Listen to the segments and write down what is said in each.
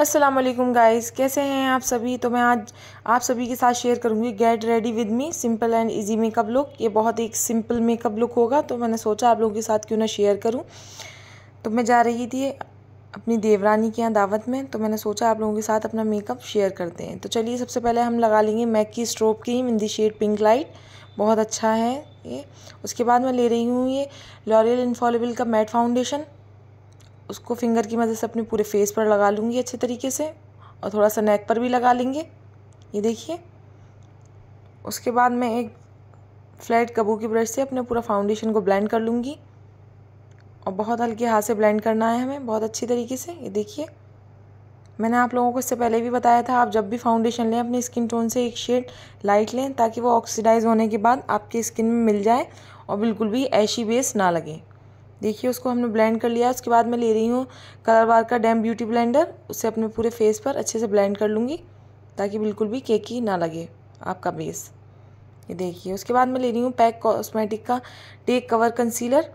अस्सलाम वालेकुम गाइस कैसे हैं आप सभी तो मैं आज आप सभी के साथ शेयर करूंगी get ready with me simple and easy makeup look ये बहुत ही सिंपल मेकअप लुक होगा तो मैंने सोचा आप लोगों के साथ क्यों ना शेयर करूं तो मैं जा रही थी अपनी देवरानी के यहाँ दावत में तो मैंने सोचा आप लोगों के साथ अपना मेकअप शेयर करते हैं तो चलिए सबसे पहले हम लगा लेंगे मैक की strobe cream in the shade pink light बहुत अच्छा है ये उसके बाद मैं ले रही हूँ ये लॉरियल इन्फॉलेबल का मैट फाउंडेशन उसको फिंगर की मदद से अपने पूरे फेस पर लगा लूँगी अच्छे तरीके से और थोड़ा सा नेक पर भी लगा लेंगे ये देखिए उसके बाद मैं एक फ्लैट कबू की ब्रश से अपने पूरा फाउंडेशन को ब्लेंड कर लूँगी और बहुत हल्के हाथ से ब्लेंड करना है हमें बहुत अच्छी तरीके से ये देखिए मैंने आप लोगों को इससे पहले भी बताया था आप जब भी फाउंडेशन लें अपने स्किन टोन से एक शेड लाइट लें ताकि वो ऑक्सीडाइज होने के बाद आपकी स्किन में मिल जाए और बिल्कुल भी ऐशी बेस ना लगे देखिए उसको हमने ब्लेंड कर लिया उसके बाद मैं ले रही हूँ कलर बार का डैम ब्यूटी ब्लेंडर उससे अपने पूरे फेस पर अच्छे से ब्लेंड कर लूँगी ताकि बिल्कुल भी केकी ना लगे आपका बेस ये देखिए उसके बाद मैं ले रही हूँ पैक कॉस्मेटिक का टेक कवर कंसीलर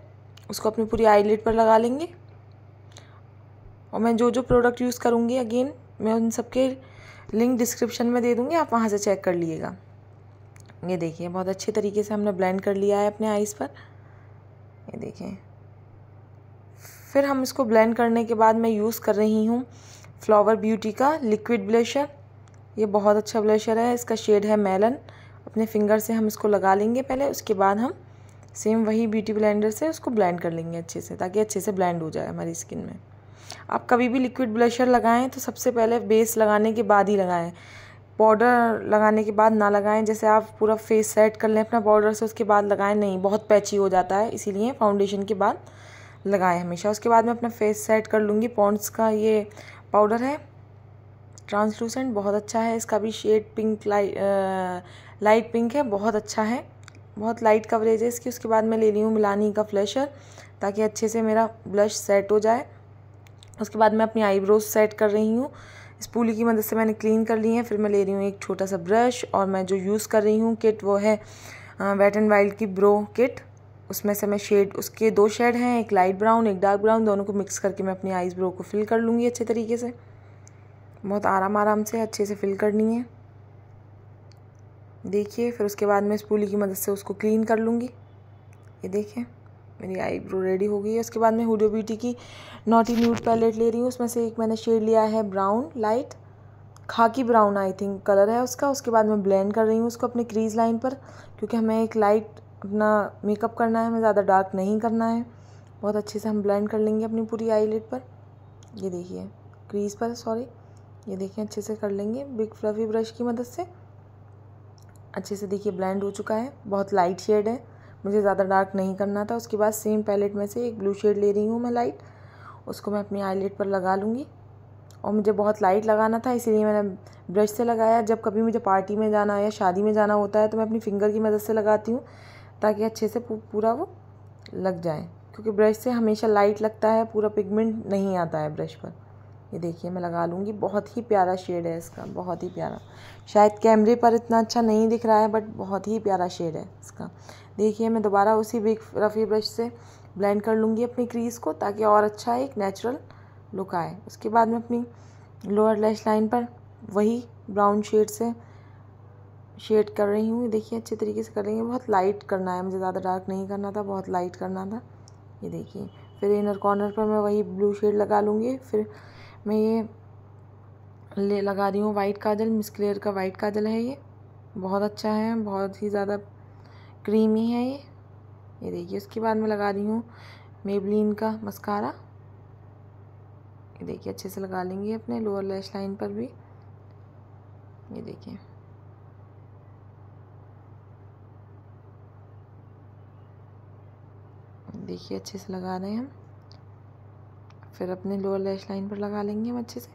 उसको अपनी पूरी आईलेट पर लगा लेंगे और मैं जो जो प्रोडक्ट यूज़ करूँगी अगेन मैं उन सबके लिंक डिस्क्रिप्शन में दे दूँगी आप वहाँ से चेक कर लीजिएगा ये देखिए बहुत अच्छे तरीके से हमने ब्लेंड कर लिया है अपने आइज़ पर ये देखें फिर हम इसको ब्लेंड करने के बाद मैं यूज़ कर रही हूँ फ्लावर ब्यूटी का लिक्विड ब्लेशर ये बहुत अच्छा ब्लेशर है इसका शेड है मेलन अपने फिंगर से हम इसको लगा लेंगे पहले उसके बाद हम सेम वही ब्यूटी ब्लेंडर से उसको ब्लेंड कर लेंगे अच्छे से ताकि अच्छे से ब्लेंड हो जाए हमारी स्किन में आप कभी भी लिक्विड ब्लशर लगाएं तो सबसे पहले बेस लगाने के बाद ही लगाएं पाउडर लगाने के बाद ना लगाएं जैसे आप पूरा फेस सेट कर लें अपना पाउडर से उसके बाद लगाएं नहीं बहुत पैची हो जाता है इसीलिए फाउंडेशन के बाद लगाएं हमेशा उसके बाद मैं अपना फेस सेट कर लूँगी पॉन्ड्स का ये पाउडर है ट्रांसलूसेंट बहुत अच्छा है इसका भी shade pink light light pink है बहुत अच्छा है बहुत लाइट कवरेज है इसकी उसके बाद मैं ले ली हूँ मिलानी का फ्लेशर ताकि अच्छे से मेरा ब्लश सेट हो जाए उसके बाद मैं अपनी आईब्रोज सेट कर रही हूँ इस पूली की मदद से मैंने क्लीन कर ली है फिर मैं ले रही हूँ एक छोटा सा ब्रश और मैं जो यूज़ कर रही हूँ किट वो है वेट एंड वाइल्ड की ब्रो किट उसमें से मैं शेड उसके दो शेड हैं एक लाइट ब्राउन एक डार्क ब्राउन दोनों को मिक्स करके मैं अपनी आइज ब्रो को फिल कर लूँगी अच्छे तरीके से बहुत आराम आराम से अच्छे से फिल करनी है देखिए फिर उसके बाद मैं स्पूली की मदद से उसको क्लीन कर लूँगी ये देखें मेरी आई ब्रो रेडी हो गई है उसके बाद मैं हुडो ब्यूटी की नॉटी न्यूड पैलेट ले रही हूँ उसमें से एक मैंने शेड लिया है brown light khaki brown I think colour है उसका उसके बाद मैं ब्लेंड कर रही हूँ उसको अपने क्रीज लाइन पर क्योंकि हमें एक लाइट अपना मेकअप करना है हमें ज़्यादा डार्क नहीं करना है बहुत अच्छे से हम ब्लेंड कर लेंगे अपनी पूरी आई पर ये देखिए क्रीज पर सॉरी ये देखिए अच्छे से कर लेंगे बिग फ्लफी ब्रश की मदद से अच्छे से देखिए ब्लेंड हो चुका है बहुत लाइट शेड है मुझे ज़्यादा डार्क नहीं करना था उसके बाद सेम पैलेट में से एक ब्लू शेड ले रही हूँ मैं लाइट उसको मैं अपनी आईलेट पर लगा लूँगी और मुझे बहुत लाइट लगाना था इसीलिए मैंने ब्रश से लगाया जब कभी मुझे पार्टी में जाना या शादी में जाना होता है तो मैं अपनी फिंगर की मदद से लगाती हूँ ताकि अच्छे से पूरा वो लग जाए क्योंकि ब्रश से हमेशा लाइट लगता है पूरा पिगमेंट नहीं आता है ब्रश पर ये देखिए मैं लगा लूँगी बहुत ही प्यारा शेड है इसका बहुत ही प्यारा शायद कैमरे पर इतना अच्छा नहीं दिख रहा है बट बहुत ही प्यारा शेड है इसका देखिए मैं दोबारा उसी बिग रफ़ी ब्रश से ब्लेंड कर लूँगी अपनी क्रीज़ को ताकि और अच्छा एक नेचुरल लुक आए उसके बाद मैं अपनी लोअर लैश लाइन पर वही ब्राउन शेड से शेड कर रही हूँ देखिए अच्छे तरीके से करेंगे बहुत लाइट करना है मुझे ज़्यादा डार्क नहीं करना था बहुत लाइट करना था ये देखिए फिर इनर कॉर्नर पर मैं वही ब्लू शेड लगा लूँगी फिर मैं ये ले लगा रही हूँ वाइट काजल मिस क्लेयर का वाइट काजल है ये बहुत अच्छा है बहुत ही ज़्यादा क्रीमी है ये ये देखिए उसके बाद मैं लगा रही हूँ मेबलिन का मस्कारा ये देखिए अच्छे से लगा लेंगे अपने लोअर लैश लाइन पर भी ये देखिए देखिए अच्छे से लगा रहे हैं हम फिर अपने लोअर लैश लाइन पर लगा लेंगे हम अच्छे से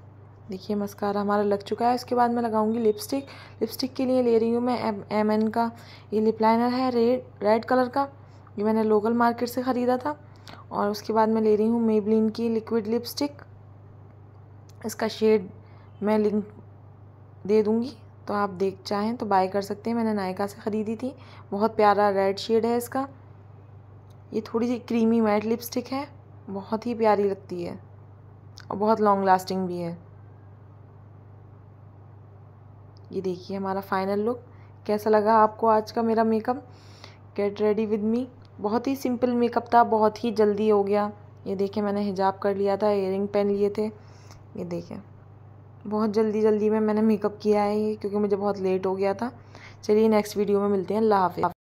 देखिए मस्कारा हमारा लग चुका है उसके बाद मैं लगाऊंगी लिपस्टिक लिपस्टिक के लिए ले रही हूँ मैं एम एन का ये लिप लाइनर है रेड रेड कलर का ये मैंने लोकल मार्केट से ख़रीदा था और उसके बाद मैं ले रही हूँ मेबलिन की लिक्विड लिपस्टिक इसका शेड मैं लिंक दे दूँगी तो आप देख चाहें तो बाय कर सकते हैं मैंने नायका से ख़रीदी थी बहुत प्यारा रेड शेड है इसका ये थोड़ी सी क्रीमी मैट लिपस्टिक है बहुत ही प्यारी लगती है और बहुत लॉन्ग लास्टिंग भी है ये देखिए हमारा फाइनल लुक कैसा लगा आपको आज का मेरा makeup get ready with me बहुत ही सिंपल मेकअप था बहुत ही जल्दी हो गया ये देखिए मैंने हिजाब कर लिया था रिंग पहन लिए थे ये देखिए बहुत जल्दी जल्दी में मैंने मेकअप किया है ये क्योंकि मुझे बहुत लेट हो गया था चलिए नेक्स्ट वीडियो में मिलते हैं अल्लाह हाफि